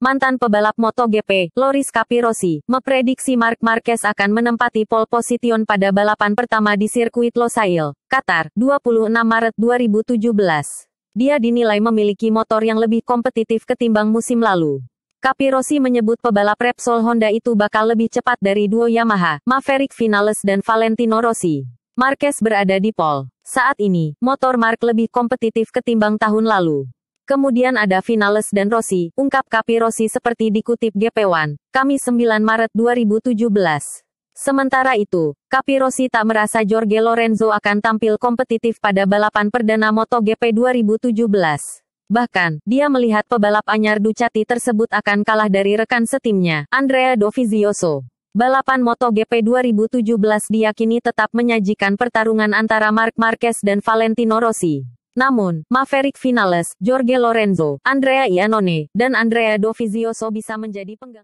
Mantan pebalap MotoGP, Loris Capirossi, memprediksi Mark Marquez akan menempati pole position pada balapan pertama di sirkuit Losail, Qatar, 26 Maret 2017. Dia dinilai memiliki motor yang lebih kompetitif ketimbang musim lalu. Capirossi menyebut pebalap Repsol Honda itu bakal lebih cepat dari duo Yamaha, Maverick Vinales dan Valentino Rossi. Marquez berada di pole. Saat ini, motor Mark lebih kompetitif ketimbang tahun lalu. Kemudian ada Vinales dan Rossi, ungkap Kapi Rossi seperti dikutip GP1, Kamis 9 Maret 2017. Sementara itu, Kapi Rossi tak merasa Jorge Lorenzo akan tampil kompetitif pada balapan perdana MotoGP 2017. Bahkan, dia melihat pebalap anyar Ducati tersebut akan kalah dari rekan setimnya, Andrea Dovizioso. Balapan MotoGP 2017 diyakini tetap menyajikan pertarungan antara Marc Marquez dan Valentino Rossi. Namun, Maverick Vinales, Jorge Lorenzo, Andrea Iannone, dan Andrea Dovizioso bisa menjadi pengganti.